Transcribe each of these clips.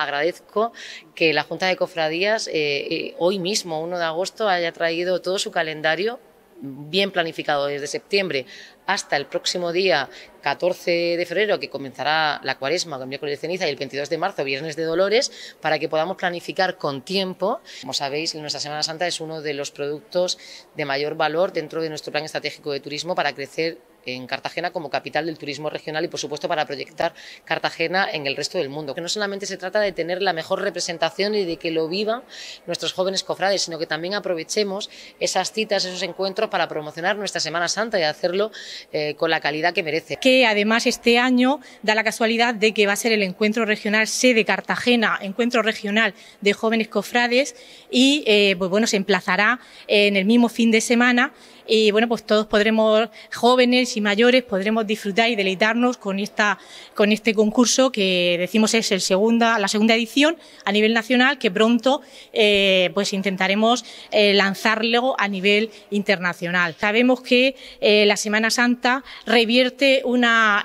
agradezco que la Junta de Cofradías eh, eh, hoy mismo, 1 de agosto, haya traído todo su calendario bien planificado desde septiembre hasta el próximo día 14 de febrero, que comenzará la cuaresma con miércoles de ceniza, y el 22 de marzo, viernes de dolores, para que podamos planificar con tiempo. Como sabéis, nuestra Semana Santa es uno de los productos de mayor valor dentro de nuestro plan estratégico de turismo para crecer en Cartagena como capital del turismo regional y, por supuesto, para proyectar Cartagena en el resto del mundo. Que no solamente se trata de tener la mejor representación y de que lo vivan nuestros jóvenes cofrades, sino que también aprovechemos esas citas, esos encuentros para promocionar nuestra Semana Santa y hacerlo eh, con la calidad que merece. Que además este año da la casualidad de que va a ser el encuentro regional sede Cartagena, encuentro regional de jóvenes cofrades y eh, pues bueno, se emplazará en el mismo fin de semana y bueno, pues todos podremos, jóvenes y mayores, podremos disfrutar y deleitarnos con, esta, con este concurso que decimos es el segunda, la segunda edición a nivel nacional que pronto eh, pues intentaremos eh, lanzarlo a nivel internacional. Sabemos que eh, la Semana Santa revierte una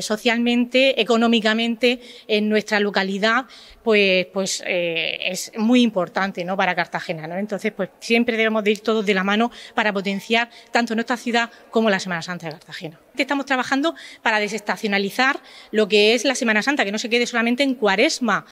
socialmente, económicamente en nuestra localidad pues, pues es muy importante para Cartagena. Entonces, pues siempre debemos de ir todos de la mano para potenciar tanto en nuestra ciudad como en la Semana Santa de Cartagena. Estamos trabajando para desestacionalizar lo que es la Semana Santa, que no se quede solamente en cuaresma.